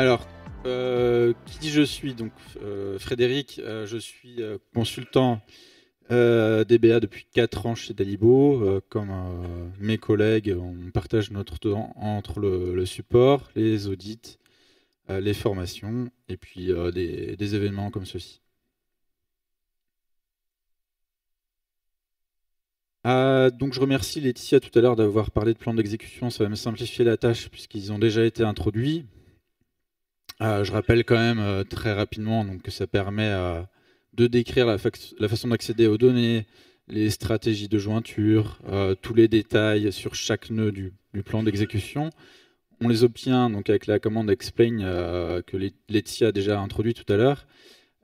Alors, euh, qui qui je suis Donc, euh, Frédéric, euh, je suis consultant DBA depuis 4 ans chez Dalibo. comme mes collègues, on partage notre temps entre le, support, les audits, les formations et puis des, événements comme ceci. Ah, donc je remercie Laetitia tout à l'heure d'avoir parlé de plan d'exécution, ça va me simplifier la tâche puisqu'ils ont déjà été introduits. Euh, je rappelle quand même euh, très rapidement donc, que ça permet euh, de décrire la, façon d'accéder aux données, les stratégies de jointure, tous les détails sur chaque nœud du, plan d'exécution. On les obtient donc, avec la commande explain que Letty a déjà introduit tout à l'heure.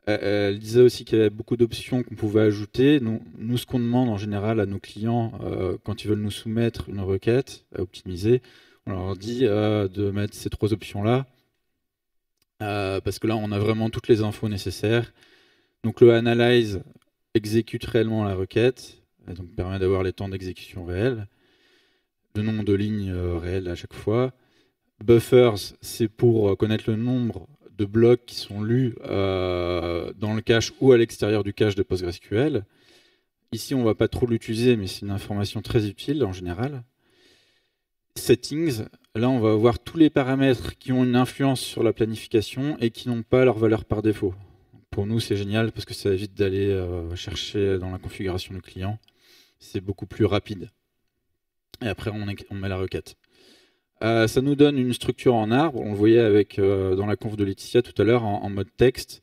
Elle disait aussi qu'il y avait beaucoup d'options qu'on pouvait ajouter. nous ce qu'on demande en général à nos clients quand ils veulent nous soumettre une requête à optimiser, on leur dit de mettre ces trois options-là euh, parce que là, on a vraiment toutes les infos nécessaires. Donc le analyze exécute réellement la requête, et donc permet d'avoir les temps d'exécution réels, le nombre de lignes euh, réelles à chaque fois. Buffers, c'est pour euh, connaître le nombre de blocs qui sont lus dans le cache ou à l'extérieur du cache de PostgreSQL. Ici, on ne va pas trop l'utiliser, mais c'est une information très utile en général. Settings, Là, on va voir tous les paramètres qui ont une influence sur la planification et qui n'ont pas leur valeur par défaut. Pour nous, c'est génial parce que ça évite d'aller euh, chercher dans la configuration du client. C'est beaucoup plus rapide. Et après, on, met la requête. Euh, ça nous donne une structure en arbre. On le voyait avec, euh, dans la conf de Laetitia tout à l'heure en, mode texte.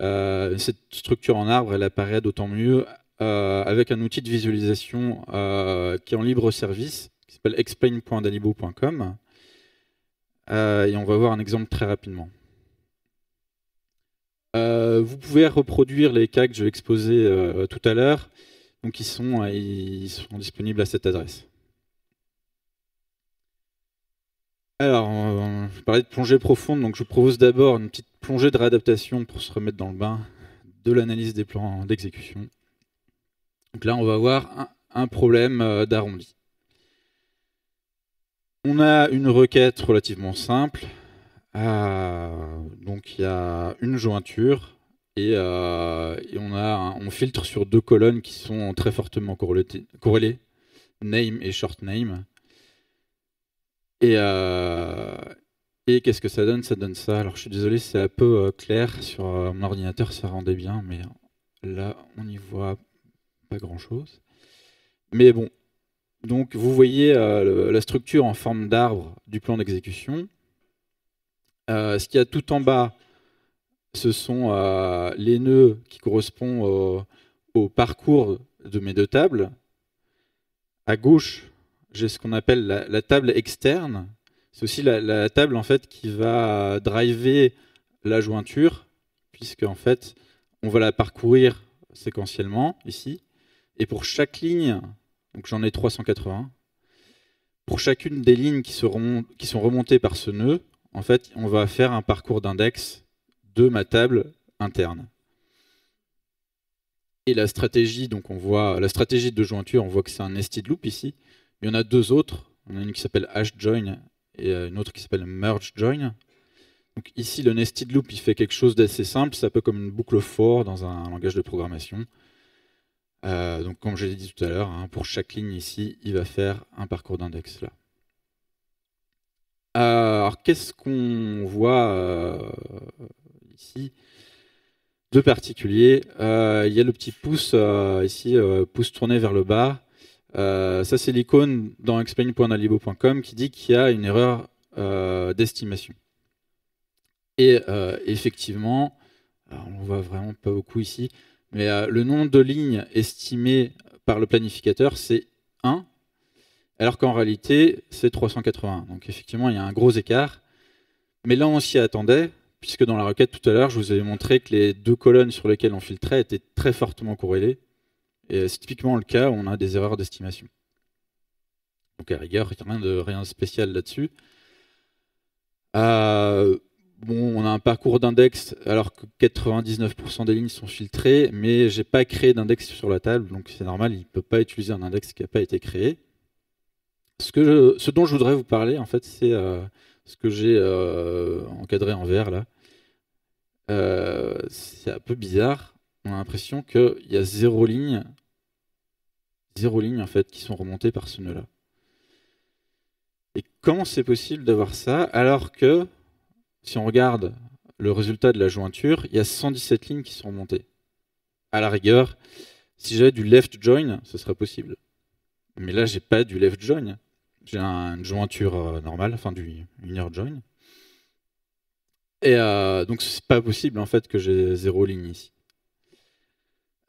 cette structure en arbre, elle apparaît d'autant mieux avec un outil de visualisation qui est en libre service qui s'appelle explain.dalibo.com euh, et on va voir un exemple très rapidement. Euh, vous pouvez reproduire les cas que je vais exposer euh, tout à l'heure. Donc ils sont, ils sont disponibles à cette adresse. Alors, je parlais de plongée profonde, donc je vous propose d'abord une petite plongée de réadaptation pour se remettre dans le bain de l'analyse des plans d'exécution. là, on va voir un problème d'arrondi. On a une requête relativement simple. Euh, donc il y a une jointure et, euh, on, a filtre sur deux colonnes qui sont très fortement corrélées, name et short name. Et, euh, qu'est-ce que ça donne Ça donne ça. Alors je suis désolé, c'est un peu clair sur mon ordinateur, ça rendait bien, mais là on n'y voit pas grand-chose. Mais bon, donc vous voyez euh, la structure en forme d'arbre du plan d'exécution. Euh, ce qu'il y a tout en bas, ce sont euh, les nœuds qui correspondent au, parcours de mes deux tables. À gauche, j'ai ce qu'on appelle la, table externe. C'est aussi la, la, table en fait qui va driver la jointure, puisque en fait, on va la parcourir séquentiellement ici. Et pour chaque ligne donc j'en ai 380. Pour chacune des lignes qui, qui, sont remontées par ce nœud, en fait, on va faire un parcours d'index de ma table interne. Et la stratégie, donc on voit la stratégie de jointure, on voit que c'est un nested loop ici. Il y en a deux autres. On a une qui s'appelle hash join et euh, une autre qui s'appelle merge join. ici, le nested loop, il fait quelque chose d'assez simple. c'est un peu comme une boucle for dans un langage de programmation. Euh, donc comme je l'ai dit tout à l'heure, hein, pour chaque ligne ici, il va faire un parcours d'index là. Euh, alors qu'est-ce qu'on voit euh, ici de particulier Il y a le petit pouce ici, pouce tourné vers le bas. ça c'est l'icône dans explain.alibo.com qui dit qu'il y a une erreur d'estimation. Et effectivement, on ne voit vraiment pas beaucoup ici, mais euh, le nombre de lignes estimé par le planificateur, c'est 1, alors qu'en réalité, c'est 381. Donc effectivement, il y a un gros écart. Mais là, on s'y attendait, puisque dans la requête tout à l'heure, je vous avais montré que les deux colonnes sur lesquelles on filtrait étaient très fortement corrélées. Et euh, c'est typiquement le cas où on a des erreurs d'estimation. Donc à rigueur, rien de, rien de spécial là-dessus. Euh, on a un parcours d'index alors que 99% des lignes sont filtrées, mais je n'ai pas créé d'index sur la table, donc c'est normal, il ne peut pas utiliser un index qui n'a pas été créé. Ce, que ce dont je voudrais vous parler, en fait, c'est euh, ce que j'ai euh, encadré en vert là. Euh, c'est un peu bizarre. On a l'impression qu'il y a zéro ligne, zéro ligne en fait, qui sont remontées par ce nœud là. Et comment c'est possible d'avoir ça alors que si on regarde le résultat de la jointure, il y a 117 lignes qui sont montées. À la rigueur, si j'avais du left join, ce serait possible. Mais là, j'ai pas du left join. J'ai une jointure euh, normale, enfin du inner join. Et euh, donc, c'est pas possible en fait que j'ai zéro ligne ici.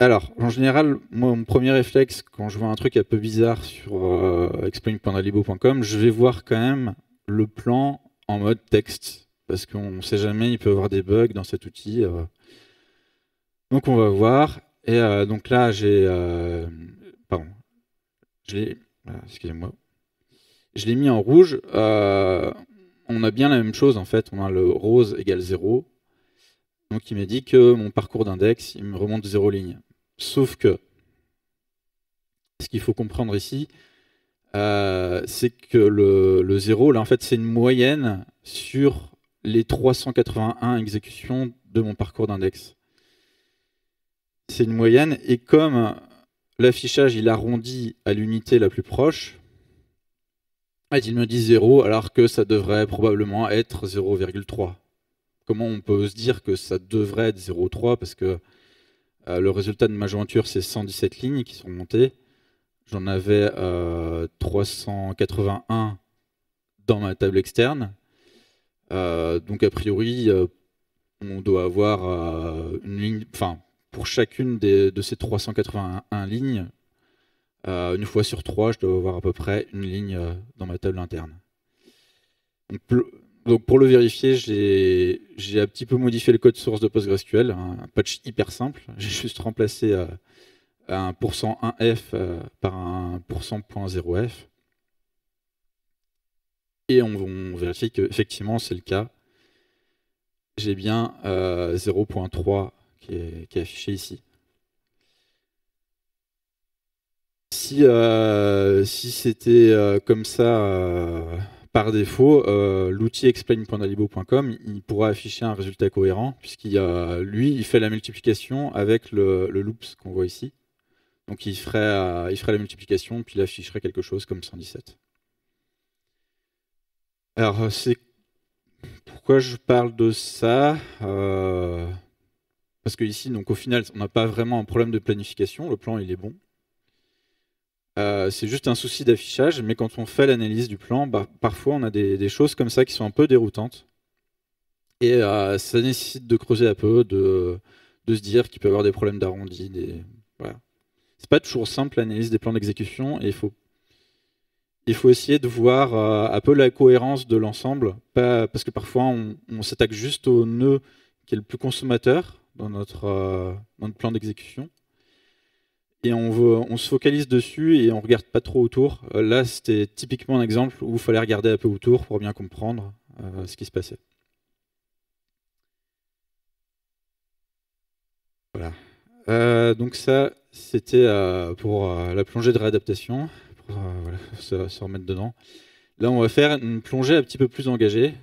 Alors, en général, mon premier réflexe, quand je vois un truc un peu bizarre sur euh, explain.alibo.com, je vais voir quand même le plan en mode texte parce qu'on ne sait jamais, il peut y avoir des bugs dans cet outil. Euh. Donc on va voir. Et euh, donc là, j'ai... Euh, pardon. Je Excusez-moi. Je l'ai mis en rouge. on a bien la même chose en fait. On a le rose égale 0. Donc il m'a dit que mon parcours d'index, il me remonte 0 ligne Sauf que, ce qu'il faut comprendre ici, c'est que le, le 0, là, en fait, c'est une moyenne sur les 381 exécutions de mon parcours d'index. C'est une moyenne, et comme l'affichage il arrondit à l'unité la plus proche, bah, il me dit 0 alors que ça devrait probablement être 0,3. Comment on peut se dire que ça devrait être 0,3 parce que euh, le résultat de ma jointure c'est 117 lignes qui sont montées. J'en avais 381 euh, dans ma table externe euh, donc a priori, euh, on doit avoir euh, une ligne, enfin pour chacune de ces 381 lignes, une fois sur trois, je dois avoir à peu près une ligne dans ma table interne. Donc, pour le vérifier, j'ai un petit peu modifié le code source de PostgreSQL, hein, un, patch hyper simple. J'ai juste remplacé un %1f par un %0f et on, vérifie que effectivement c'est le cas. J'ai bien 0.3 euh, qui est, affiché ici. Si, euh, si c'était euh, comme ça par défaut, l'outil explain.alibo.com il pourra afficher un résultat cohérent, puisqu'il lui, il fait la multiplication avec le, loops qu'on voit ici. Donc il ferait, il ferait la multiplication, puis il afficherait quelque chose comme 117. Alors, euh, c'est pourquoi je parle de ça euh, Parce que ici, donc, au final, on n'a pas vraiment un problème de planification. Le plan, il est bon. Euh, c'est juste un souci d'affichage, mais quand on fait l'analyse du plan, bah, parfois on a des, choses comme ça qui sont un peu déroutantes. Et ça nécessite de creuser un peu, de, se dire qu'il peut y avoir des problèmes d'arrondi. Des... C'est pas toujours simple l'analyse des plans d'exécution et il faut il faut essayer de voir euh, un peu la cohérence de l'ensemble, parce que parfois on, s'attaque juste au nœud qui est le plus consommateur dans notre, euh, plan d'exécution. Et on, se focalise dessus et on regarde pas trop autour. Euh, là, c'était typiquement un exemple où il fallait regarder un peu autour pour bien comprendre ce qui se passait. Voilà. donc ça, c'était pour la plongée de réadaptation ça euh, se remettre dedans. Là, on va faire une plongée un petit peu plus engagée.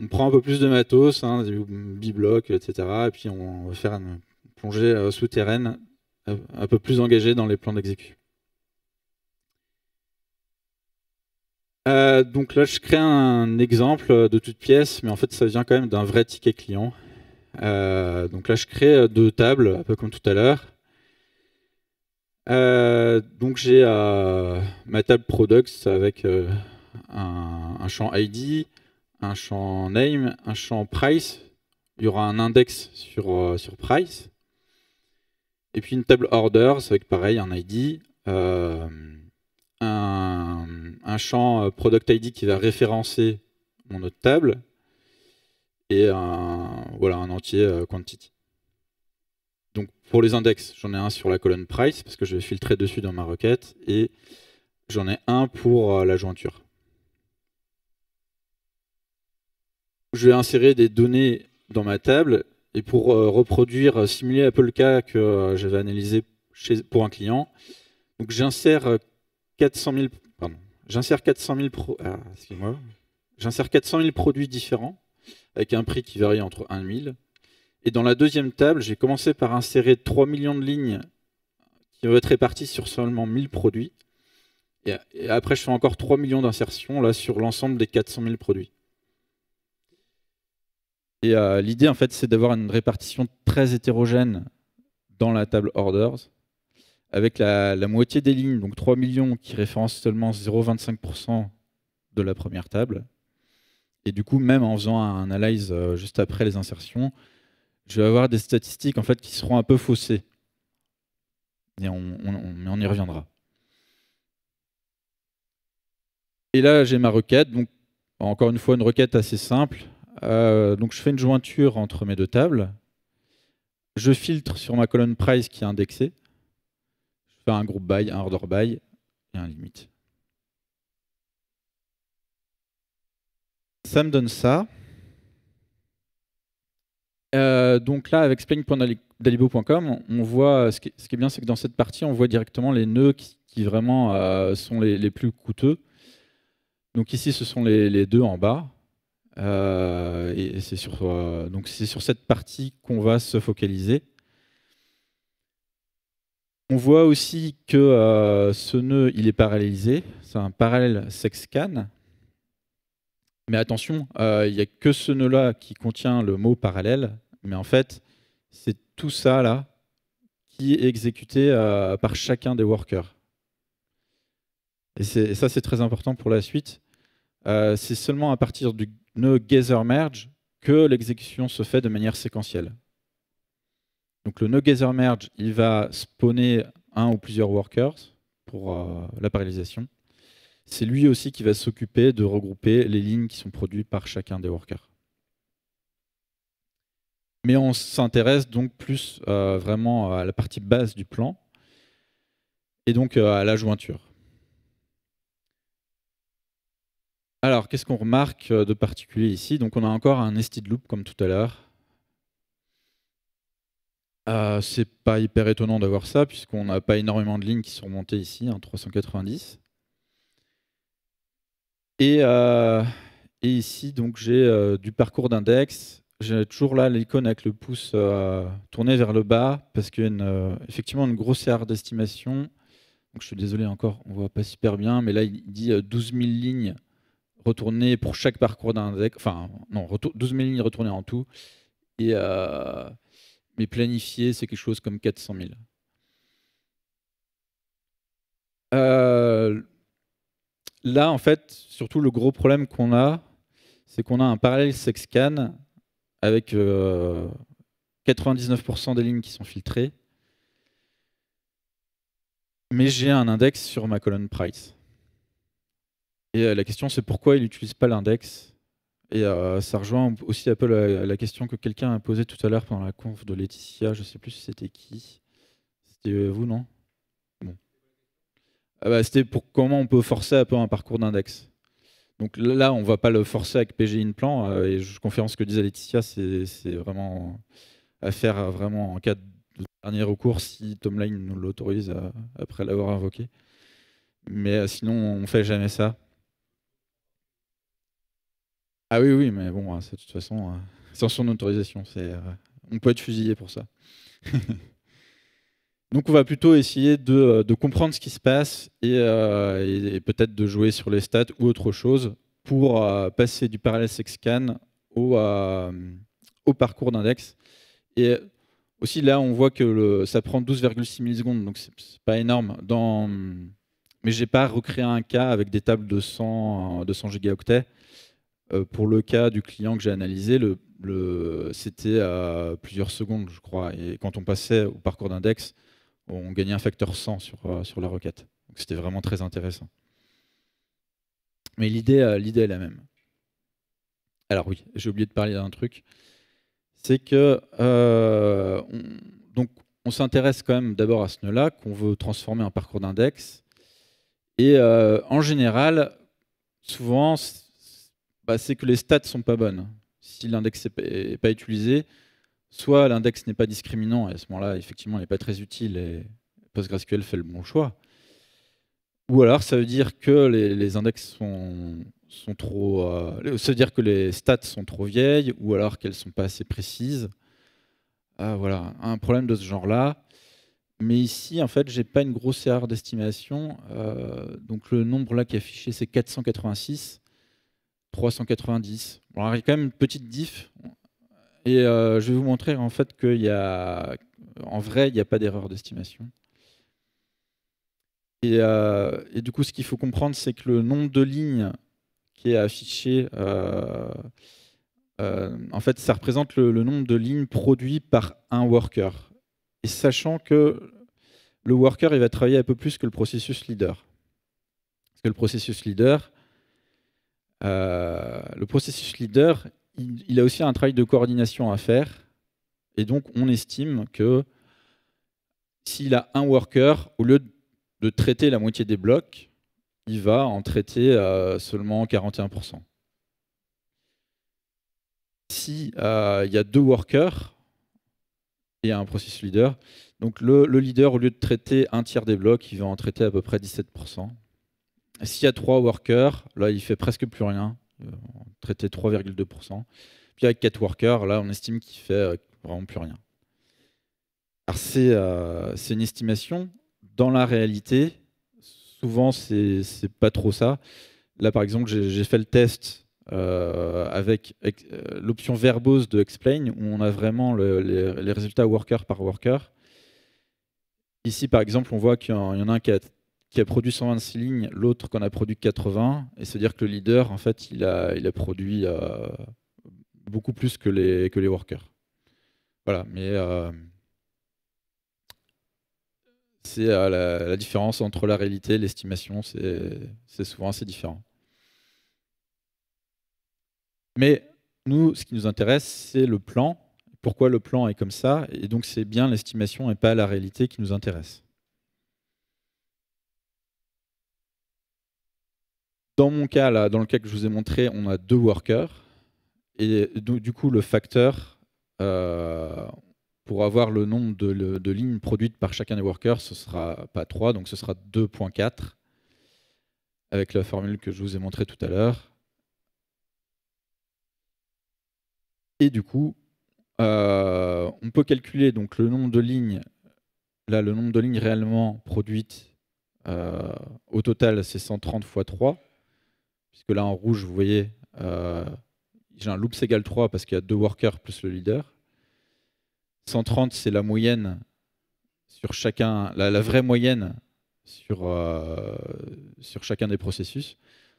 On prend un peu plus de matos, hein, des etc. Et puis on va faire une plongée euh, souterraine euh, un peu plus engagée dans les plans d'exécution. donc là, je crée un exemple de toute pièce, mais en fait, ça vient quand même d'un vrai ticket client. donc là, je crée deux tables, un peu comme tout à l'heure. Euh, donc j'ai euh, ma table products avec euh, un, champ ID, un champ name, un champ price. Il y aura un index sur, sur price. Et puis une table orders avec pareil un ID, un, champ product ID qui va référencer mon autre table et voilà, un entier quantity donc pour les index, j'en ai un sur la colonne price parce que je vais filtrer dessus dans ma requête et j'en ai un pour euh, la jointure. Je vais insérer des données dans ma table et pour euh, reproduire, euh, simuler un peu le cas que j'avais analysé pour un client, donc j'insère 400 000, j'insère 400 ah, j'insère 400 000 produits différents avec un prix qui varie entre 1 000 et dans la deuxième table, j'ai commencé par insérer 3 millions de lignes qui vont être réparties sur seulement 1000 produits. Et, après, je fais encore 3 millions d'insertions là sur l'ensemble des 400 000 produits. Et euh, l'idée, en fait, c'est d'avoir une répartition très hétérogène dans la table orders, avec la, la moitié des lignes, donc 3 millions, qui référencent seulement 0,25% de la première table. Et du coup, même en faisant un analyse euh, juste après les insertions, je vais avoir des statistiques en fait qui seront un peu faussées. mais on y reviendra. Et là, j'ai ma requête. Donc, encore une fois, une requête assez simple. Euh, donc, je fais une jointure entre mes deux tables. Je filtre sur ma colonne price qui est indexée. Je fais un groupe by, un order by et un limite. Ça me donne ça. Euh, donc là, avec explain.dalibo.com, on voit euh, ce qui, est, bien, c'est que dans cette partie, on voit directement les nœuds qui, vraiment euh, sont les, plus coûteux. Donc ici, ce sont les, deux en bas. et c'est sur, c'est sur cette partie qu'on va se focaliser. On voit aussi que ce nœud, il est parallélisé. C'est un parallèle sexcan. Mais attention, il euh, n'y a que ce nœud-là qui contient le mot parallèle, mais en fait, c'est tout ça là qui est exécuté euh, par chacun des workers. Et, ça, c'est très important pour la suite. Euh, c'est seulement à partir du nœud gather Merge que l'exécution se fait de manière séquentielle. Donc le nœud gather Merge, il va spawner un ou plusieurs workers pour la parallélisation c'est lui aussi qui va s'occuper de regrouper les lignes qui sont produites par chacun des workers. Mais on s'intéresse donc plus euh, vraiment à la partie base du plan et donc euh, à la jointure. Alors, qu'est-ce qu'on remarque euh, de particulier ici Donc, on a encore un nested loop comme tout à l'heure. Ce c'est pas hyper étonnant d'avoir ça, puisqu'on n'a pas énormément de lignes qui sont montées ici, hein, en 390. Euh, et, ici, donc j'ai euh, du parcours d'index. J'ai toujours là l'icône avec le pouce euh, tourné vers le bas parce qu'il une, effectivement une grosse erreur d'estimation. Donc je suis désolé encore, on ne voit pas super bien, mais là il dit 12 000 lignes retournées pour chaque parcours d'index. Enfin non, 12 000 lignes retournées en tout. Et mais planifié, c'est quelque chose comme 400 000. Euh, là, en fait, surtout le gros problème qu'on a, c'est qu'on a un parallèle sexcan avec 99% euh, des lignes qui sont filtrées. Mais j'ai un index sur ma colonne price. Et euh, la question, c'est pourquoi il n'utilise pas l'index Et euh, ça rejoint aussi un peu la, la question que quelqu'un a posée tout à l'heure pendant la conf de Laetitia, je ne sais plus si c'était qui. C'était vous, non ah bah, c'était pour comment on peut forcer un peu un parcours d'index. Donc là, on ne va pas le forcer avec PG Inplan. Euh, et je confirme ce que disait Laetitia, c'est vraiment à faire euh, vraiment en cas de dernier recours si Tomline nous l'autorise euh, après l'avoir invoqué. Mais sinon, on ne fait jamais ça. Ah oui, oui, mais bon, hein, de toute façon, sans son autorisation, on peut être fusillé pour ça. Donc on va plutôt essayer de, euh, comprendre ce qui se passe euh, et, peut-être de jouer sur les stats ou autre chose pour euh, passer du parallèle scan au, au parcours d'index. Et aussi là, on voit que ça prend 12,6 millisecondes, donc c'est pas énorme. Dans, mais j'ai pas recréé un cas avec des tables de 100, 200 gigaoctets. pour le cas du client que j'ai analysé, c'était à plusieurs secondes, je crois. Et quand on passait au parcours d'index, on gagnait un facteur 100 sur, euh, sur la requête. c'était vraiment très intéressant. Mais l'idée, euh, l'idée est la même. Alors oui, j'ai oublié de parler d'un truc. C'est que euh, on, donc on s'intéresse quand même d'abord à ce nœud-là qu'on veut transformer en parcours d'index. Et en général, souvent, bah, c'est que les stats sont pas bonnes. Si l'index n'est pas utilisé, soit l'index n'est pas discriminant, et à ce moment-là, effectivement, il n'est pas très utile, et PostgreSQL fait le bon choix. Ou alors, ça veut dire que les, index sont, trop. Euh, ça veut dire que les stats sont trop vieilles, ou alors qu'elles ne sont pas assez précises. Ah, voilà, un problème de ce genre-là. Mais ici, en fait, j'ai pas une grosse erreur d'estimation. Euh, donc le nombre là qui est affiché, c'est 486, 390. il y a quand même une petite diff. Et euh, je vais vous montrer en fait qu'il y a, en vrai, il n'y a pas d'erreur d'estimation. Euh, et, du coup, ce qu'il faut comprendre, c'est que le nombre de lignes qui est affiché, euh, en fait, ça représente le, nombre de lignes produites par un worker. Et sachant que le worker, il va travailler un peu plus que le processus leader. Parce que le processus leader, le processus leader, il, a aussi un travail de coordination à faire. Et donc, on estime que s'il a un worker, au lieu de traiter la moitié des blocs, il va en traiter euh, seulement 41%. S'il euh, y a deux workers et un processus leader, donc le, leader, au lieu de traiter un tiers des blocs, il va en traiter à peu près 17%. S'il y a trois workers, là, il fait presque plus rien, on traitait 3,2%. Puis avec workers, là, on estime qu'il fait euh, vraiment plus rien. Euh, c'est une estimation. Dans la réalité, souvent, c'est pas trop ça. Là, par exemple, j'ai fait le test euh, avec l'option verbose de Explain, où on a vraiment les, les, résultats worker par worker. Ici, par exemple, on voit qu'il y en a un qui a qui a produit 126 lignes, l'autre qu'on a produit 80, et cest à dire que le leader, en fait, il a, il a produit euh, beaucoup plus que les, que les workers. Voilà, mais euh, c'est euh, la, la, différence entre la réalité et l'estimation, c'est souvent assez différent. Mais nous, ce qui nous intéresse, c'est le plan, pourquoi le plan est comme ça, et donc c'est bien l'estimation et pas la réalité qui nous intéresse. Dans mon cas, là, dans le cas que je vous ai montré, on a deux workers. Et du coup, le facteur, euh, pour avoir le nombre de, lignes produites par chacun des workers, ce sera pas 3, donc ce sera 2.4, avec la formule que je vous ai montrée tout à l'heure. Et du coup, euh, on peut calculer donc le nombre de lignes, là le nombre de lignes réellement produites euh, au total c'est 130 x 3 puisque là en rouge, vous voyez, euh, j'ai un loops égal 3 parce qu'il y a deux workers plus le leader. 130, c'est la moyenne sur chacun, la, vraie moyenne sur, euh, sur chacun des processus.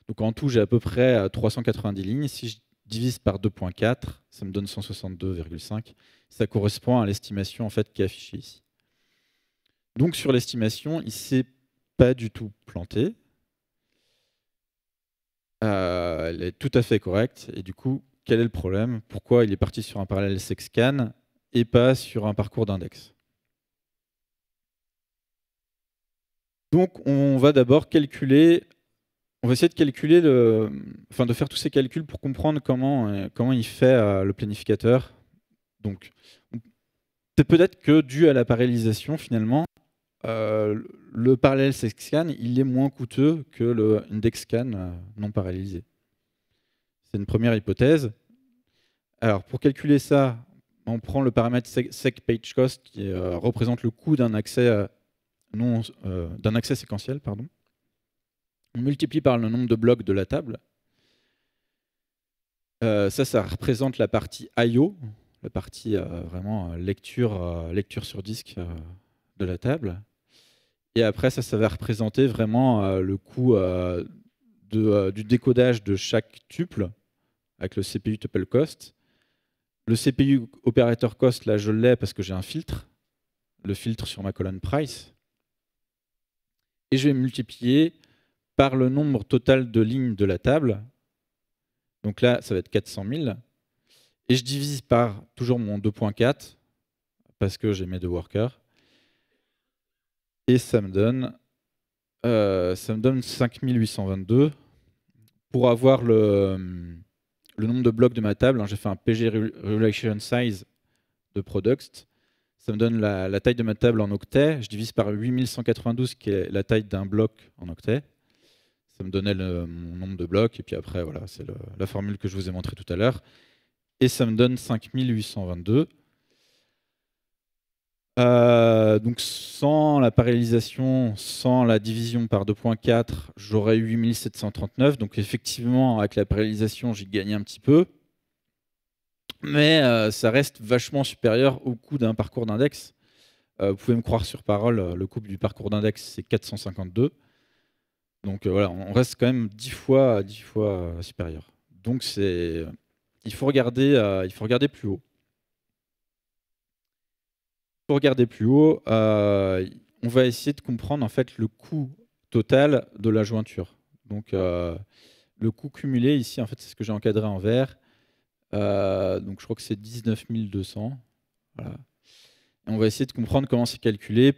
Donc en tout, j'ai à peu près 390 euh, lignes. Si je divise par 2.4, ça me donne 162,5. Ça correspond à l'estimation en fait qui est affichée ici. Donc sur l'estimation, il s'est pas du tout planté. Euh, elle est tout à fait correcte. Et du coup, quel est le problème Pourquoi il est parti sur un parallèle sexcan et pas sur un parcours d'index Donc, on va d'abord calculer. On va essayer de calculer le, enfin de faire tous ces calculs pour comprendre comment euh, comment il fait euh, le planificateur. Donc, c'est peut-être que dû à la parallélisation, finalement, euh, le parallèle scan, il est moins coûteux que le index scan euh, non parallélisé. C'est une première hypothèse. Alors, pour calculer ça, on prend le paramètre sec page cost qui euh, représente le coût d'un accès, accès séquentiel. Pardon. On multiplie par le nombre de blocs de la table. ça, ça représente la partie I.O., la partie vraiment lecture, lecture sur disque de la table. Et après, ça, ça va représenter vraiment euh, le coût euh, euh, du décodage de chaque tuple avec le CPU tuple cost. Le CPU opérateur cost, là, je l'ai parce que j'ai un filtre, le filtre sur ma colonne price. Et je vais multiplier par le nombre total de lignes de la table. Donc là, ça va être 400 000. Et je divise par toujours mon 2.4 parce que j'ai mes deux workers et ça me donne, euh, ça me donne 5822. Pour avoir le, nombre de blocs de ma table, hein, j'ai fait un PG Relation Size de Products. Ça me donne la, taille de ma table en octets. Je divise par 8192, qui est la taille d'un bloc en octets. Ça me donnait le, mon nombre de blocs. Et puis après, voilà, c'est la formule que je vous ai montrée tout à l'heure. Et ça me donne 5822. Euh, donc sans la parallélisation, sans la division par 2.4, j'aurais eu 8739. Donc effectivement, avec la parallélisation, j'ai gagné un petit peu. Mais euh, ça reste vachement supérieur au coût d'un parcours d'index. Euh, vous pouvez me croire sur parole, le coût du parcours d'index, c'est 452. Donc voilà, on reste quand même 10 fois, 10 fois supérieur. Donc c'est, il, faut regarder, il faut regarder plus haut pour regarder plus haut, euh, on va essayer de comprendre en fait le coût total de la jointure. Donc euh, le coût cumulé ici, en fait, c'est ce que j'ai encadré en vert. Euh, donc je crois que c'est 19 200. on va essayer de comprendre comment c'est calculé,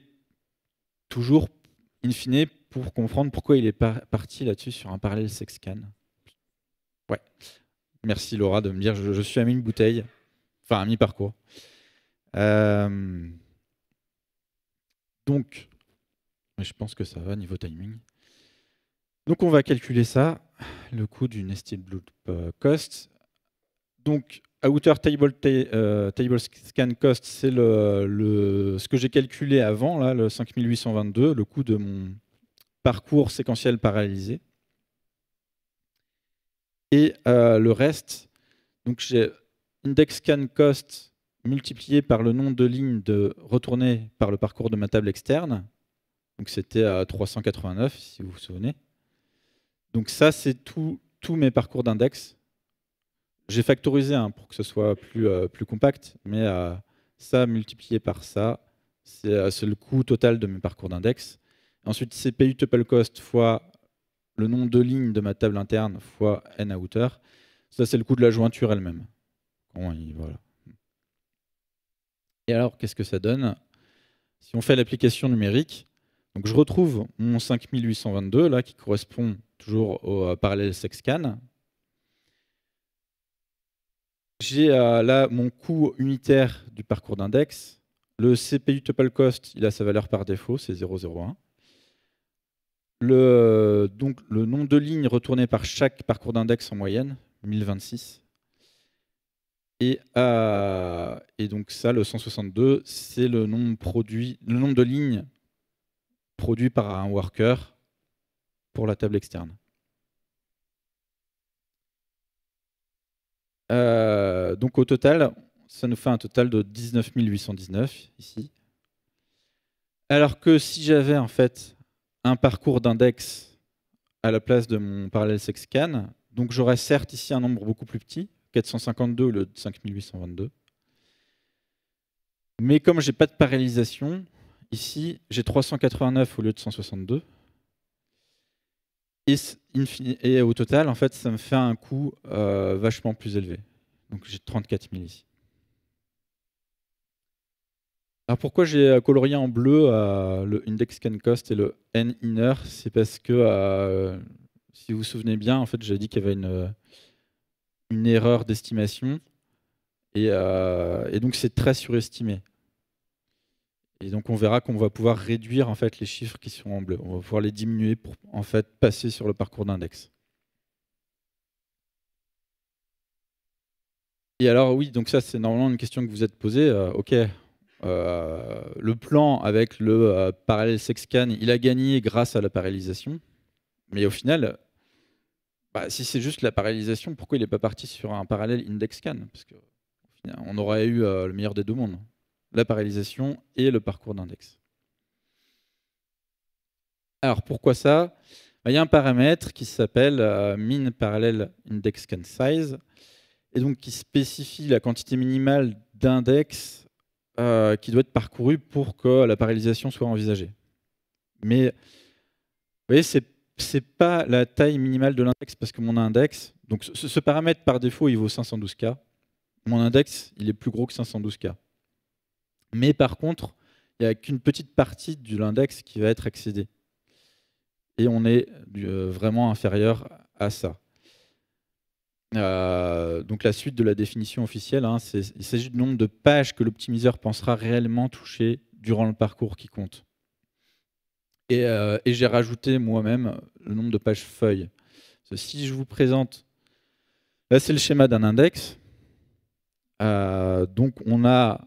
toujours in fine, pour comprendre pourquoi il est parti là-dessus sur un parallèle sexcan. Ouais. Merci Laura de me dire je, suis à mi-bouteille, enfin à mi-parcours. Donc, je pense que ça va niveau timing. Donc on va calculer ça, le coût d'une nested loop euh, cost. Donc outer table, euh, table scan cost, c'est le, ce que j'ai calculé avant, là, le 5822, le coût de mon parcours séquentiel paralysé. Et euh, le reste, donc j'ai index scan cost multiplié par le nombre de lignes de retournées par le parcours de ma table externe. Donc c'était à 389, si vous vous souvenez. Donc ça, c'est tous mes parcours d'index. J'ai factorisé hein, pour que ce soit plus, euh, plus compact, mais euh, ça multiplié par ça, euh, c'est le coût total de mes parcours d'index. Ensuite, c'est CPU tuple cost fois le nombre de lignes de ma table interne fois n à hauteur. Ça, c'est le coût de la jointure elle-même. Voilà. Et alors, qu'est-ce que ça donne Si on fait l'application numérique, donc je retrouve mon 5822, là, qui correspond toujours au euh, parallèle sexcan. J'ai euh, là mon coût unitaire du parcours d'index. Le CPU tuple cost, il a sa valeur par défaut, c'est 001. Le, donc, le nombre de lignes retournées par chaque parcours d'index en moyenne, 1026. Euh, et, donc ça, le 162, c'est le nombre produit, le de lignes produit par un worker pour la table externe. Euh, donc au total, ça nous fait un total de 19 819 ici. Alors que si j'avais en fait un parcours d'index à la place de mon parallèle sexcan, donc j'aurais certes ici un nombre beaucoup plus petit, 452 au lieu de 5822. Mais comme je n'ai pas de parallélisation, ici j'ai 389 au lieu de 162. Et, au total, en fait, ça me fait un coût euh, vachement plus élevé. Donc j'ai 34 000 ici. Alors pourquoi j'ai euh, colorié en bleu euh, le index can cost et le n inner C'est parce que, si vous vous souvenez bien, en fait, j'avais dit qu'il y avait une une erreur d'estimation. Euh, et, donc c'est très surestimé. Et donc on verra qu'on va pouvoir réduire en fait les chiffres qui sont en bleu. On va pouvoir les diminuer pour en fait passer sur le parcours d'index. Et alors oui, donc ça c'est normalement une question que vous êtes posée. Euh, ok, euh, le plan avec le parallèle sexcan, il a gagné grâce à la parallélisation, mais au final bah, si c'est juste la parallélisation, pourquoi il n'est pas parti sur un parallèle index scan Parce que, on aurait eu euh, le meilleur des deux mondes, la parallélisation et le parcours d'index. Alors pourquoi ça bah, Il y a un paramètre qui s'appelle euh, min parallel index scan size, et donc qui spécifie la quantité minimale d'index euh, qui doit être parcouru pour que la parallélisation soit envisagée. Mais vous voyez, c'est c'est pas la taille minimale de l'index parce que mon index, donc ce, paramètre par défaut, il vaut 512K. Mon index, il est plus gros que 512K. Mais par contre, il n'y a qu'une petite partie de l'index qui va être accédée. Et on est euh, vraiment inférieur à ça. Euh, donc la suite de la définition officielle, hein, il s'agit du nombre de pages que l'optimiseur pensera réellement toucher durant le parcours qui compte. Euh, et, j'ai rajouté moi-même le nombre de pages feuilles. Si je vous présente, là c'est le schéma d'un index. Euh, donc on a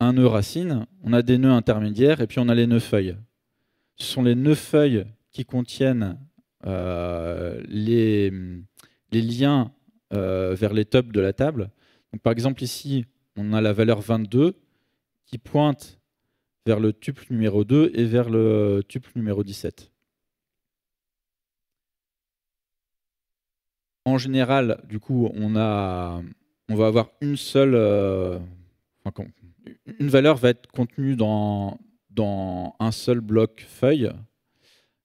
un nœud racine, on a des nœuds intermédiaires et puis on a les nœuds feuilles. Ce sont les nœuds feuilles qui contiennent euh, les, liens vers les tops de la table. Donc, par exemple ici, on a la valeur 22 qui pointe vers le tuple numéro 2 et vers le tuple numéro 17. En général, du coup, on, a, on va avoir une seule... Euh, une valeur va être contenue dans, dans un seul bloc feuille.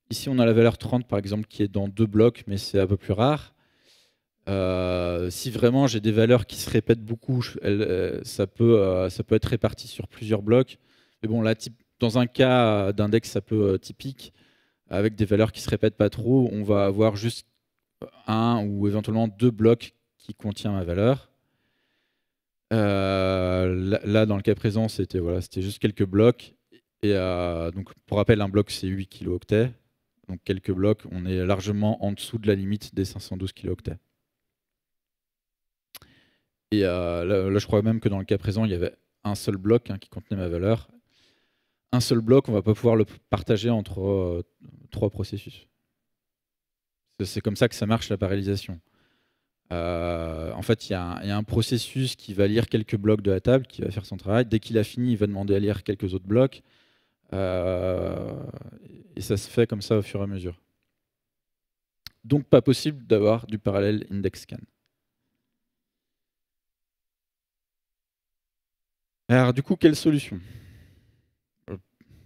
Ici, on a la valeur 30, par exemple, qui est dans deux blocs, mais c'est un peu plus rare. Euh, si vraiment j'ai des valeurs qui se répètent beaucoup, euh, ça, peut, ça peut être réparti sur plusieurs blocs bon, là, dans un cas d'index un peu euh, typique, avec des valeurs qui ne se répètent pas trop, on va avoir juste un ou éventuellement deux blocs qui contient ma valeur. Euh, là, dans le cas présent, c'était voilà, juste quelques blocs. Et euh, donc, pour rappel, un bloc c'est 8 kilooctets. Donc, quelques blocs, on est largement en dessous de la limite des 512 kilooctets. Et là, je crois même que dans le cas présent, il y avait un seul bloc hein, qui contenait ma valeur, un seul bloc, on va pas pouvoir le partager entre euh, trois processus. C'est comme ça que ça marche la parallélisation. Euh, en fait, il y, a un processus qui va lire quelques blocs de la table, qui va faire son travail. Dès qu'il a fini, il va demander à lire quelques autres blocs. Euh, et ça se fait comme ça au fur et à mesure. Donc, pas possible d'avoir du parallèle index scan. Alors, du coup, quelle solution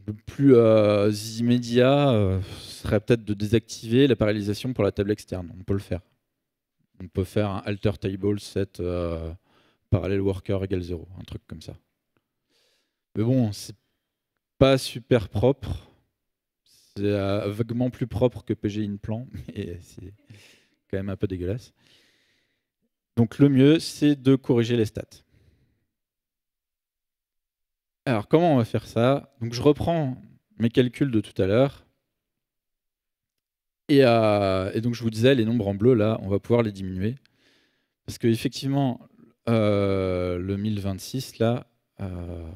le plus euh, immédiat euh, serait peut-être de désactiver la parallélisation pour la table externe. On peut le faire. On peut faire un alter table set euh, parallel worker égal 0, un truc comme ça. Mais bon, c'est pas super propre. C'est vaguement plus propre que PG in plan, mais c'est quand même un peu dégueulasse. Donc le mieux, c'est de corriger les stats. Alors, comment on va faire ça Donc, je reprends mes calculs de tout à l'heure. Euh, et, donc, je vous disais, les nombres en bleu, là, on va pouvoir les diminuer. Parce qu'effectivement, euh, le 1026, là, euh,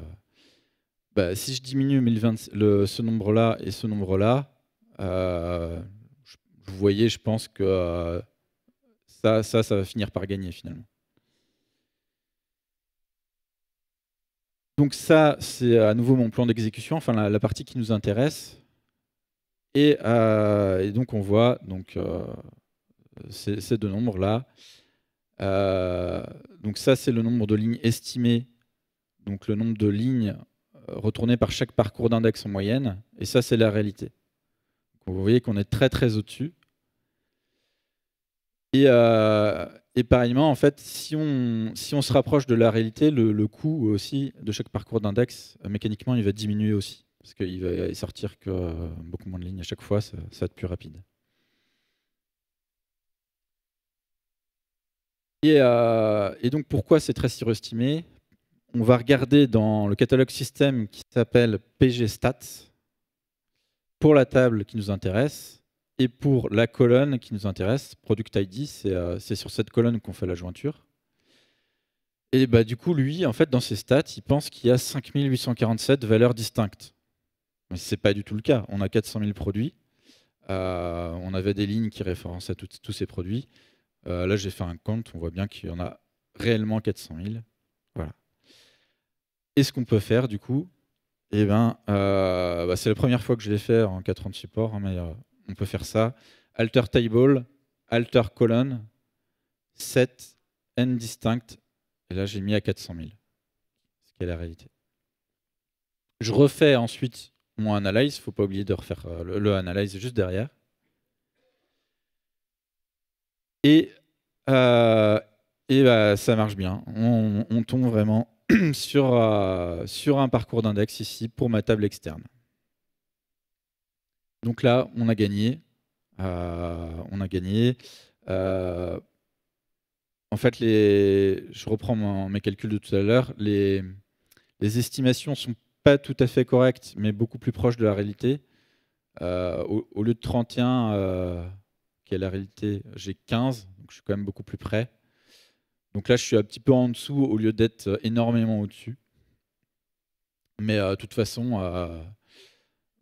bah, si je diminue ce nombre-là et ce nombre-là, vous voyez, je pense que ça, ça, ça va finir par gagner finalement. Donc ça, c'est à nouveau mon plan d'exécution, enfin la, partie qui nous intéresse. Et, euh, donc on voit donc, euh, ces, deux nombres-là. Euh, donc ça, c'est le nombre de lignes estimées, donc le nombre de lignes retournées par chaque parcours d'index en moyenne. Et ça, c'est la réalité. vous voyez qu'on est très très au-dessus. Et, et pareillement, en fait, si on, si on se rapproche de la réalité, le, coût aussi de chaque parcours d'index, euh, mécaniquement, il va diminuer aussi. Parce qu'il va sortir que euh, beaucoup moins de lignes à chaque fois, ça, va être plus rapide. Et, euh, et donc, pourquoi c'est très surestimé On va regarder dans le catalogue système qui s'appelle PGStats pour la table qui nous intéresse. Et pour la colonne qui nous intéresse, Product ID, euh, c'est sur cette colonne qu'on fait la jointure. Et bah, du coup, lui, en fait, dans ses stats, il pense qu'il y a 5847 valeurs distinctes. Mais ce n'est pas du tout le cas. On a 400 000 produits. Euh, on avait des lignes qui référençaient tous ces produits. Euh, là, j'ai fait un compte. On voit bien qu'il y en a réellement 400 000. Voilà. Et ce qu'on peut faire, du coup, eh ben, bah, c'est la première fois que je l'ai fait en 4 ans de support, hein, mais on peut faire ça. Alter table, alter colonne, set, n distinct. Et là, j'ai mis à 400 000, ce qui est la réalité. Je refais ensuite mon analyse. faut pas oublier de refaire euh, le, analyse juste derrière. Et, euh, et bah, ça marche bien. On, tombe vraiment sur, euh, sur un parcours d'index ici pour ma table externe. Donc là, on a gagné. Euh, on a gagné. Euh, en fait, je reprends mes calculs de tout à l'heure. Les, estimations estimations sont pas tout à fait correctes, mais beaucoup plus proches de la réalité. Euh, au, lieu de 31, qui est la réalité, j'ai 15, donc je suis quand même beaucoup plus près. Donc là, je suis un petit peu en dessous au lieu d'être énormément au-dessus. Mais de toute façon,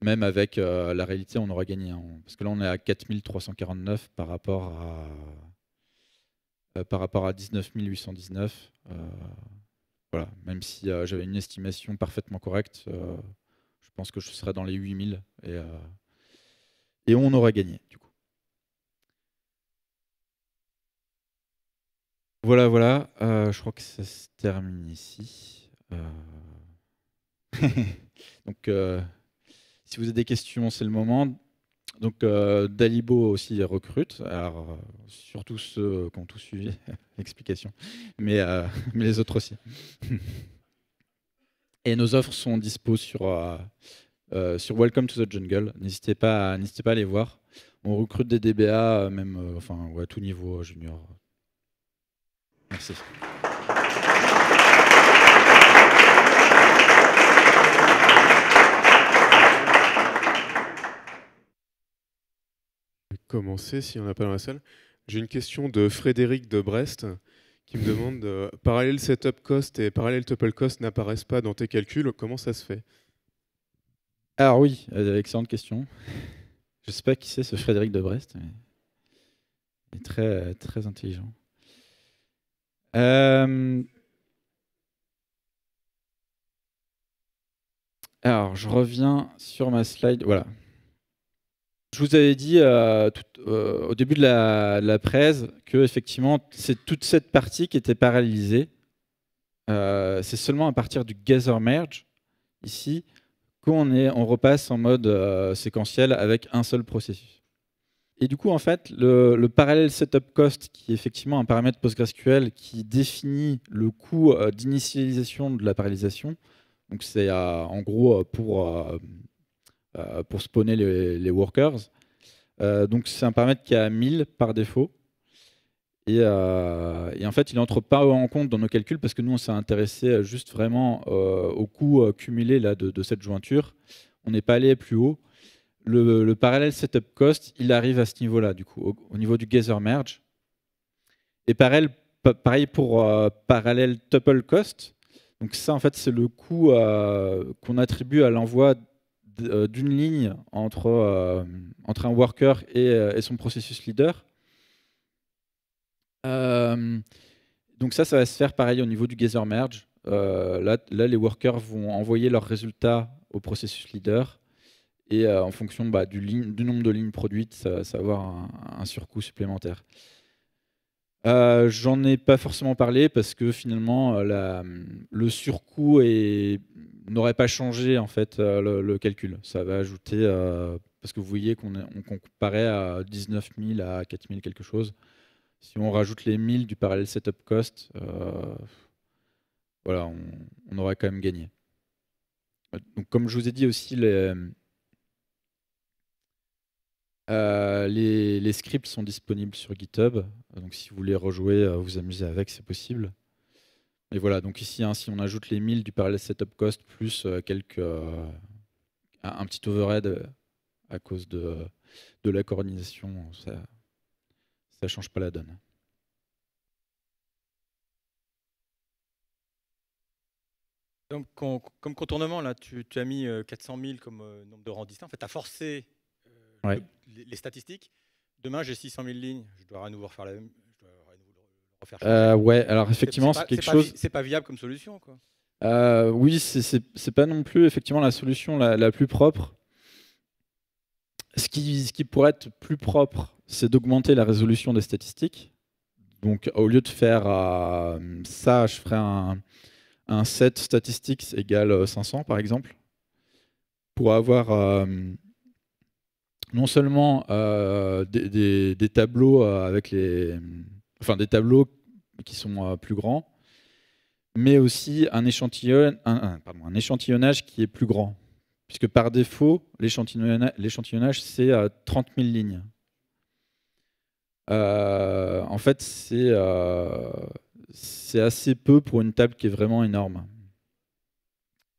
même avec euh, la réalité, on aura gagné. Hein. parce que là, on est à 4349 par rapport à, euh, par rapport à 19819. Euh, voilà, même si j'avais une estimation parfaitement correcte, je pense que je serais dans les 8000 et, et on aura gagné, du coup. Voilà, voilà. je crois que ça se termine ici. Donc, si vous avez des questions, c'est le moment. Donc euh, Dalibo aussi recrute, alors euh, surtout ceux qui ont tout suivi l'explication, euh, mais, les autres aussi. Et nos offres sont dispo sur, sur Welcome to the Jungle. N'hésitez pas, à, pas les voir. On recrute des DBA, même enfin, à tout niveau, junior. Merci. commencer si on a pas dans la salle. J'ai une question de Frédéric de Brest qui me demande euh, parallèle setup cost et parallèle tuple cost n'apparaissent pas dans tes calculs, comment ça se fait Alors ah oui, euh, excellente question. Je ne sais pas qui c'est ce Frédéric de Brest, mais il est très, euh, très intelligent. Alors, je reviens sur ma slide. Voilà, je vous avais dit euh, euh, au début de la, presse que effectivement c'est toute cette partie qui était paralysée. Euh, c'est seulement à partir du Gather Merge ici qu'on on repasse en mode séquentiel avec un seul processus. Et du coup en fait le, le parallèle setup cost qui est effectivement un paramètre PostgreSQL qui définit le coût d'initialisation de la parallélisation. Donc c'est en gros pour euh, pour spawner les, workers. Euh, donc c'est un paramètre qui a 1000 par défaut. Euh, et, en fait, il n'entre pas en compte dans nos calculs parce que nous, on s'est intéressé juste vraiment au coût cumulé là, de, cette jointure. On n'est pas allé plus haut. Le, le parallèle setup cost, il arrive à ce niveau-là, du coup, au, niveau du gather merge. Et pareil, pareil pour parallèle tuple cost. Donc ça, en fait, c'est le coût qu'on attribue à l'envoi euh, d'une ligne entre, euh, entre un worker et, euh, son processus leader. donc ça, ça va se faire pareil au niveau du Gazer Merge. Là, les workers vont envoyer leurs résultats au processus leader. Et en fonction bah, du, nombre de lignes produites, ça, va avoir un surcoût supplémentaire. Euh, j'en ai pas forcément parlé parce que finalement euh, le surcoût n'aurait pas changé en fait euh, le, calcul. Ça va ajouter parce que vous voyez qu'on comparait à 19 000 à 4 000 quelque chose. Si on rajoute les 1000 du parallèle setup cost, voilà, on, on aurait quand même gagné. Donc, comme je vous ai dit aussi, les, euh, les, scripts sont disponibles sur GitHub, donc si vous voulez rejouer, euh, vous amuser avec, c'est possible. Et voilà, donc ici, hein, si on ajoute les 1000 du parallel setup cost plus euh, quelques, un petit overhead à cause de, la coordination, ça ne change pas la donne. Donc, comme contournement, là, tu, as mis 400 000 comme nombre de rangs En fait, tu as forcé les, statistiques. Demain, j'ai 600 000 lignes, je dois à nouveau refaire la même. Je euh, ouais, alors effectivement, c'est quelque chose. C'est pas viable comme solution, quoi. Euh, oui, c'est pas non plus effectivement la solution la, plus propre. Ce qui, pourrait être plus propre, c'est d'augmenter la résolution des statistiques. Donc, au lieu de faire euh, ça, je ferais un, set statistics égale 500, euh, par exemple, pour avoir non seulement euh, des, tableaux euh, avec les, enfin des tableaux qui sont euh, plus grands, mais aussi un, échantillonnage qui est plus grand, puisque par défaut l'échantillonnage c'est 30 000 lignes. en fait, c'est assez peu pour une table qui est vraiment énorme.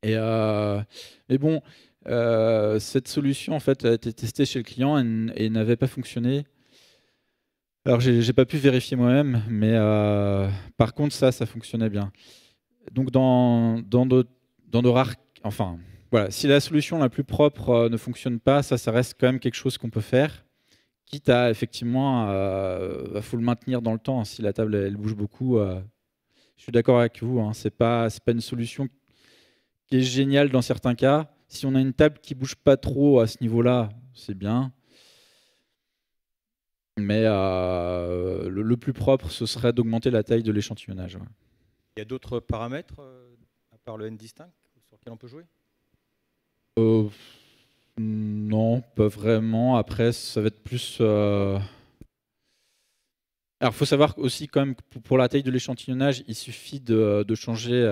Et mais bon, euh, cette solution en fait a été testée chez le client et, n'avait pas fonctionné. Alors j'ai pas pu vérifier moi-même, mais euh, par contre ça, ça fonctionnait bien. Donc dans dans de, dans rares, enfin voilà, si la solution la plus propre euh, ne fonctionne pas, ça, ça reste quand même quelque chose qu'on peut faire, quitte à effectivement, il faut le maintenir dans le temps. Si la table elle, bouge beaucoup, je suis d'accord avec vous, hein, c'est pas c'est pas une solution qui est géniale dans certains cas. Si on a une table qui bouge pas trop à ce niveau-là, c'est bien. Mais euh, le, plus propre, ce serait d'augmenter la taille de l'échantillonnage. Il y a d'autres paramètres, euh, à part le N distinct, sur lequel on peut jouer euh, Non, pas vraiment. Après, ça va être plus... Alors, il faut savoir aussi quand même que pour la taille de l'échantillonnage, il suffit de, changer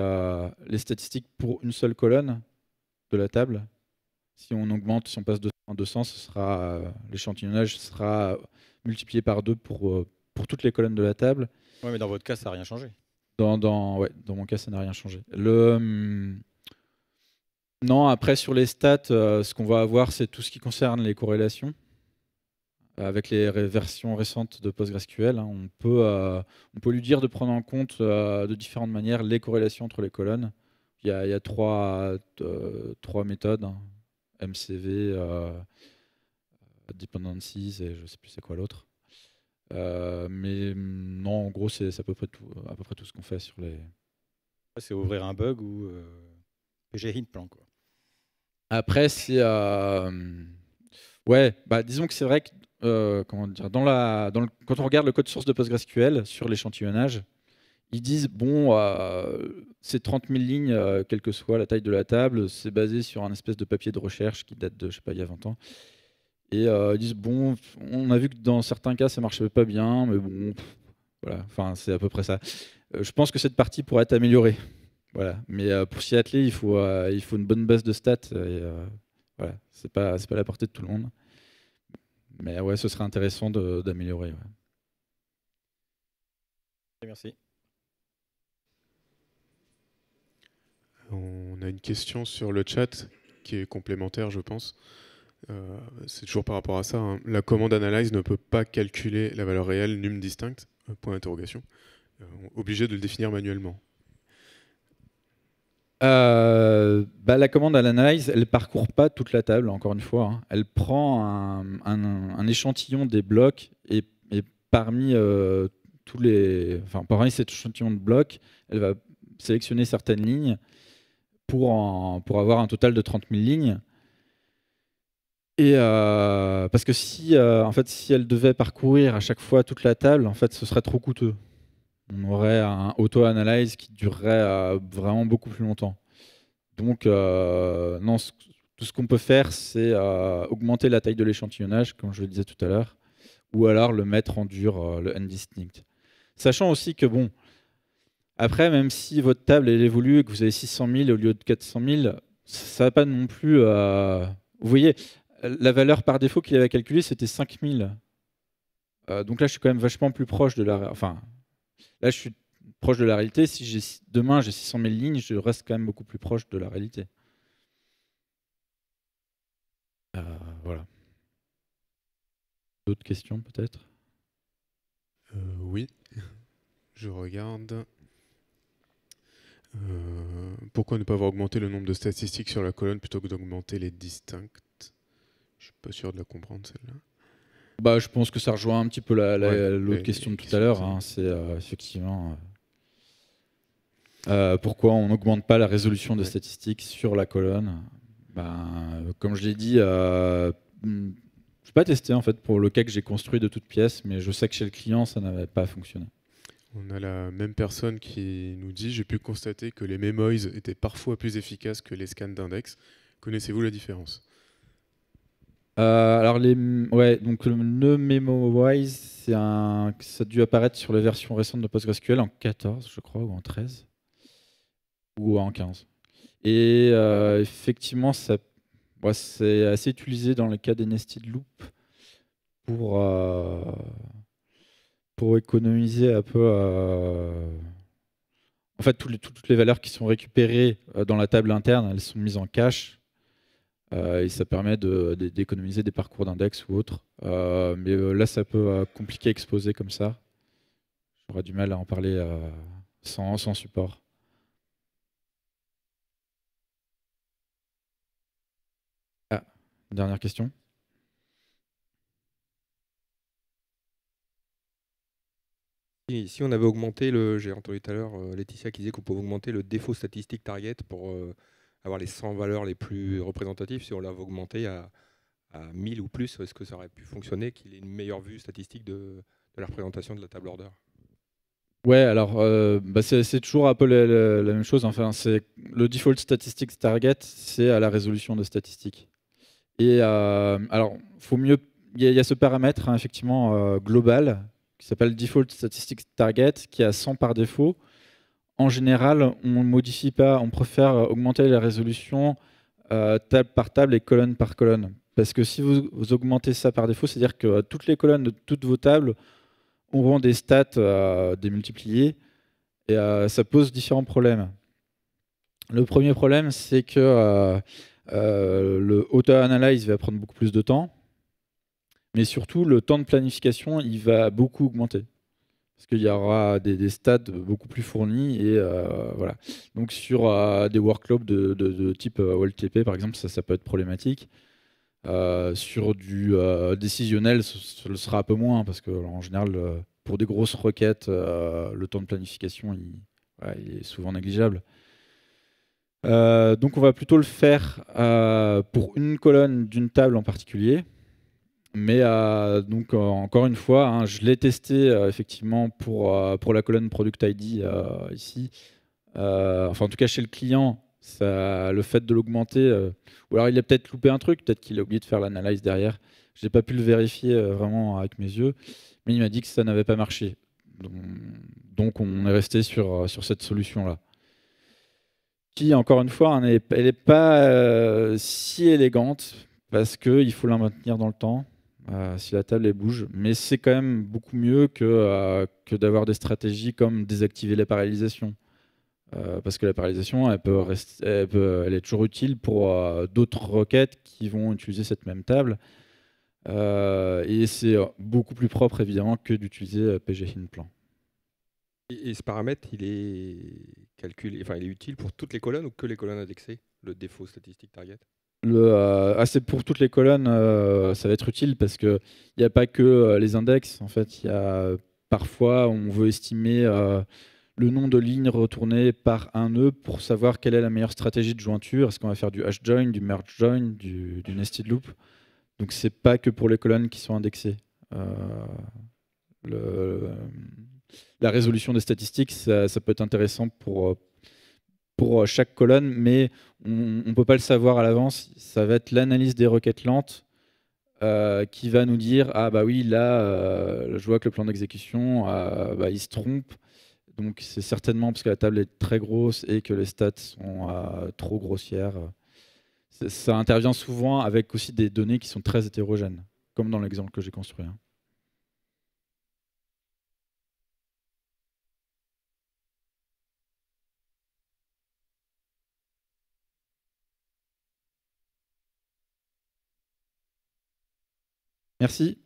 les statistiques pour une seule colonne de la table. Si on augmente, si on passe de 100 à 200, ce sera euh, l'échantillonnage sera multiplié par 2 pour, euh, pour toutes les colonnes de la table. Oui, mais dans votre cas, ça n'a rien changé. Dans, dans, mon cas, ça n'a rien changé. Le, hum, non, après, sur les stats, euh, ce qu'on va avoir, c'est tout ce qui concerne les corrélations. Avec les versions récentes de PostgreSQL, hein, on, peut, on peut lui dire de prendre en compte de différentes manières les corrélations entre les colonnes. Il y a, trois, euh, trois, méthodes hein. MCV, euh, Dependencies et je sais plus c'est quoi l'autre. Euh, mais mm, non, en gros, c'est à peu près tout, à peu près tout ce qu'on fait sur les. C'est ouvrir un bug ou gérer une plan quoi. Après, c'est ouais, bah disons que c'est vrai que comment dire, dans la, dans quand on regarde le code source de PostgreSQL sur l'échantillonnage, ils disent bon, euh, ces 30 000 lignes, euh, quelle que soit la taille de la table, c'est basé sur un espèce de papier de recherche qui date de, je sais pas, il y a 20 ans. Et euh, ils disent bon, on a vu que dans certains cas ça marchait pas bien, mais bon, voilà, enfin c'est à peu près ça. je pense que cette partie pourrait être améliorée, voilà. Mais pour s'y atteler, il faut, il faut une bonne base de stats. Et, voilà, c'est pas, c'est pas la portée de tout le monde. Mais ouais, ce serait intéressant d'améliorer. Merci. On a une question sur le chat qui est complémentaire, je pense. Euh, c'est toujours par rapport à ça. Hein. La commande analyse ne peut pas calculer la valeur réelle num distincte, euh, point d'interrogation. Euh, obligé de le définir manuellement. Bah, la commande à l'analyse, elle parcourt pas toute la table, encore une fois. Hein. Elle prend un, échantillon des blocs et, parmi tous les, enfin, parmi cet échantillon de blocs, elle va sélectionner certaines lignes pour, avoir un total de 30 000 lignes. Et euh, parce que si, euh, en fait, si elle devait parcourir à chaque fois toute la table, en fait, ce serait trop coûteux. On aurait un auto-analyse qui durerait euh, vraiment beaucoup plus longtemps. Donc, non, tout ce qu'on peut faire, c'est augmenter la taille de l'échantillonnage, comme je le disais tout à l'heure, ou alors le mettre en dur, le N-distinct. Sachant aussi que, bon, après, même si votre table elle évolue et que vous avez 600 000 au lieu de 400 000, ça ne va pas non plus. Euh, vous voyez, la valeur par défaut qu'il avait calculée, c'était 5 000. Euh, donc là, je suis quand même vachement plus proche de la. Enfin, là, je suis proche de la réalité. Si demain j'ai 600 000 lignes, je reste quand même beaucoup plus proche de la réalité. Euh, voilà. D'autres questions peut-être Oui. Je regarde. Euh, pourquoi ne pas avoir augmenté le nombre de statistiques sur la colonne plutôt que d'augmenter les distinctes Je suis pas sûr de la comprendre celle-là. Bah, je pense que ça rejoint un petit peu l'autre question de tout à l'heure. Hein. C'est euh, effectivement euh, pourquoi on n'augmente pas la résolution de statistiques sur la colonne. Ben, comme je l'ai dit, hmm, je vais pas testé en fait pour le cas que j'ai construit de toute pièce, mais je sais que chez le client ça n'avait pas fonctionné. On a la même personne qui nous dit J'ai pu constater que les memoys étaient parfois plus efficaces que les scans d'index. Connaissez-vous la différence euh, alors les, ouais, donc le MemoWise, c'est ça a dû apparaître sur les versions récentes de PostgreSQL en 14, je crois, ou en 13, ou en 15. Et euh, effectivement, ça, c'est assez utilisé dans le cas des nested loops pour euh, pour économiser un peu. Euh, en fait, toutes les, toutes les, valeurs qui sont récupérées euh, dans la table interne, elles sont mises en cache. Euh, et ça permet d'économiser des parcours d'index ou autre. mais là, ça peut compliquer exposer comme ça. J'aurais du mal à en parler sans, sans, support. Ah, dernière question Si on avait augmenté le. J'ai entendu tout à l'heure euh, Laetitia qui disait qu'on pouvait augmenter le défaut statistique target pour euh, avoir les 100 valeurs les plus représentatives. Si on l'avait augmenté à, 1000 ou plus, est-ce que ça aurait pu fonctionner qu'il ait une meilleure vue statistique de, la représentation de la table order Ouais, alors euh, bah, c'est toujours un peu la, même chose. Enfin, c'est le default statistique target, c'est à la résolution de statistiques. Et alors, faut mieux. Il y, a ce paramètre hein, effectivement global qui s'appelle Default Statistics Target, qui a 100 par défaut. En général, on ne modifie pas, on préfère augmenter la résolution euh, table par table et colonne par colonne. Parce que si vous, augmentez ça par défaut, c'est-à-dire que euh, toutes les colonnes de toutes vos tables auront des stats à euh, démultipliées, et ça pose différents problèmes. Le premier problème, c'est que le auto-analyse va prendre beaucoup plus de temps mais surtout, le temps de planification, il va beaucoup augmenter. Parce qu'il y aura des, stades beaucoup plus fournis. Et euh, voilà. Donc, sur euh, des workloads de, de, type euh, OLTP, par exemple, ça, ça peut être problématique. sur du décisionnel, ce, sera un peu moins. Parce que, en général, pour des grosses requêtes, le temps de planification, est souvent négligeable. donc on va plutôt le faire pour une colonne d'une table en particulier. Mais euh, donc, euh, encore une fois, hein, je l'ai testé euh, effectivement pour, la colonne Product ID ici. enfin, en tout cas, chez le client, le fait de l'augmenter, ou alors il a peut-être loupé un truc, peut-être qu'il a oublié de faire l'analyse derrière. Je n'ai pas pu le vérifier vraiment avec mes yeux, mais il m'a dit que ça n'avait pas marché. Donc, on est resté sur, sur cette solution-là qui, encore une fois, hein, elle n'est pas si élégante parce qu'il faut la maintenir dans le temps. Euh, si la table bouge. Mais c'est quand même beaucoup mieux que, euh, que d'avoir des stratégies comme désactiver la parallélisation, euh, parce que la parallélisation, elle, peut elle, est toujours utile pour d'autres requêtes qui vont utiliser cette même table. et c'est beaucoup plus propre, évidemment, que d'utiliser PGHintPlan. Et, ce paramètre, il est, calculé, enfin, il est utile pour toutes les colonnes ou que les colonnes indexées, le défaut statistique target le, euh, ah, c'est pour toutes les colonnes, euh, ça va être utile parce que il n'y a pas que euh, les index. En fait, y parfois on veut estimer le nombre de lignes retournées par un nœud pour savoir quelle est la meilleure stratégie de jointure. Est-ce qu'on va faire du hash join, du merge join, du, nested loop Donc c'est pas que pour les colonnes qui sont indexées. la résolution des statistiques, ça peut être intéressant pour euh, chaque colonne, mais on ne peut pas le savoir à l'avance. Ça va être l'analyse des requêtes lentes euh, qui va nous dire ah bah oui là euh, je vois que le plan d'exécution bah, il se trompe donc c'est certainement parce que la table est très grosse et que les stats sont trop grossières ça intervient souvent avec aussi des données qui sont très hétérogènes comme dans l'exemple que j'ai construit hein. Merci.